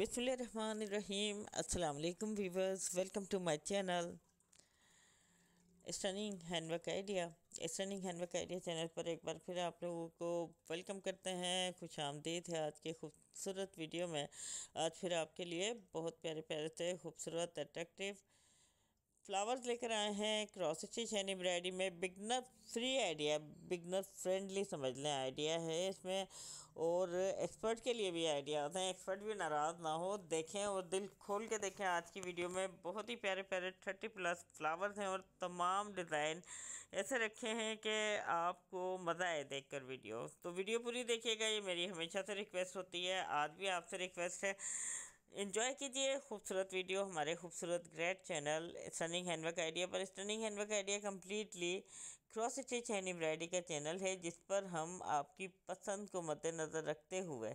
बिसमीम अल्लाम viewers welcome to my channel stunning handwork idea stunning handwork idea channel पर एक बार फिर आप लोगों को वेलकम करते हैं खुश आमदीद है आज के खूबसूरत वीडियो में आज फिर आपके लिए बहुत प्यारे प्यारे से खूबसूरत अट्रैक्टिव फ्लावर्स लेकर आए हैं क्रॉस स्टिच एंड एम्ब्रायडरी में beginner free idea beginner friendly समझ लें आइडिया है इसमें और एक्सपर्ट के लिए भी आइडिया होते हैं एक्सपर्ट भी नाराज़ ना हो देखें और दिल खोल के देखें आज की वीडियो में बहुत ही प्यारे प्यारे थर्टी प्लस फ्लावर्स हैं और तमाम डिज़ाइन ऐसे रखे हैं कि आपको मज़ा आए देख कर वीडियो तो वीडियो पूरी देखिएगा ये मेरी हमेशा से रिक्वेस्ट होती है आज भी आपसे रिक्वेस्ट है इन्जॉय कीजिए खूबसूरत वीडियो हमारे खूबसूरत great channel stunning handwork idea पर stunning handwork idea completely cross stitch hand embroidery का चैनल है जिस पर हम आपकी पसंद को मद्देनज़र रखते हुए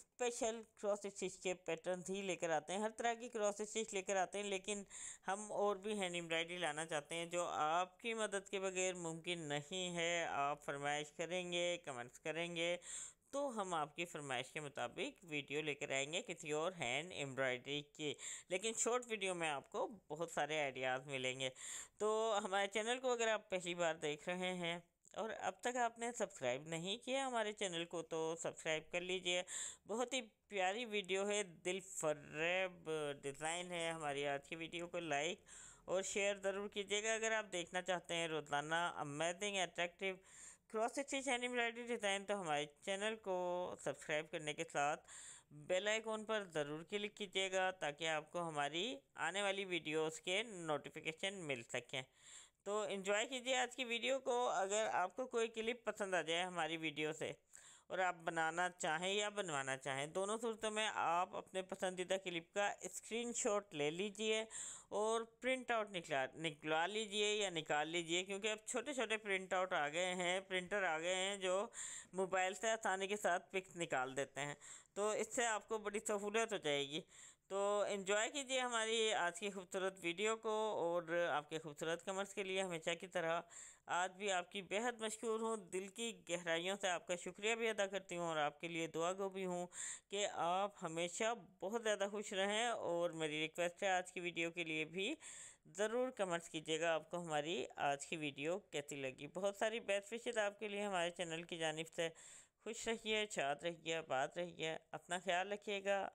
स्पेशल क्रॉस स्टिच के पैटर्न ही लेकर आते हैं हर तरह की क्रॉस स्टिच लेकर आते हैं लेकिन हम और भी हैंड एम्ब्रॉयडरी लाना चाहते हैं जो आपकी मदद के बगैर मुमकिन नहीं है आप फरमाइश करेंगे कमेंट्स करेंगे तो हम आपकी फरमाइश के मुताबिक वीडियो लेकर आएंगे किसी और हैंड एम्ब्रॉयडरी की लेकिन शॉर्ट वीडियो में आपको बहुत सारे आइडियाज़ मिलेंगे तो हमारे चैनल को अगर आप पहली बार देख रहे हैं और अब तक आपने सब्सक्राइब नहीं किया हमारे चैनल को तो सब्सक्राइब कर लीजिए बहुत ही प्यारी वीडियो है दिल फर्रेब डिज़ाइन है हमारी आज की वीडियो को लाइक और शेयर ज़रूर कीजिएगा अगर आप देखना चाहते हैं रोज़ाना अमेजिंग अट्रैक्टिव क्रॉस एक्सचेंज मिलाइटी डिज़ाइन तो हमारे चैनल को सब्सक्राइब करने के साथ बेल आइकॉन पर ज़रूर क्लिक कीजिएगा ताकि आपको हमारी आने वाली वीडियोस के नोटिफिकेशन मिल सकें तो इन्जॉय कीजिए आज की वीडियो को अगर आपको कोई क्लिप पसंद आ जाए हमारी वीडियो से और आप बनाना चाहें या बनवाना चाहें दोनों सूरतों में आप अपने पसंदीदा क्लिप का स्क्रीनशॉट ले लीजिए और प्रिंट आउट निकला निकला लीजिए या निकाल लीजिए क्योंकि अब छोटे छोटे प्रिंट आउट आ गए हैं प्रिंटर आ गए हैं जो मोबाइल से आसानी के साथ पिक्स निकाल देते हैं तो इससे आपको बड़ी सहूलियत हो जाएगी तो इन्जॉय कीजिए हमारी आज की खूबसूरत वीडियो को और आपके खूबसूरत कमेंट्स के लिए हमेशा की तरह आज भी आपकी बेहद मशहूर हूँ दिल की गहराइयों से आपका शुक्रिया भी अदा करती हूँ और आपके लिए दुआ गो भी हूँ कि आप हमेशा बहुत ज़्यादा खुश रहें और मेरी रिक्वेस्ट है आज की वीडियो के लिए भी ज़रूर कमेंट्स कीजिएगा आपको हमारी आज की वीडियो कैसी लगी बहुत सारी बेस्ट विशेष आपके लिए हमारे चैनल की जानब से खुश रहिए छात रहिए बात रहिए अपना ख्याल रखिएगा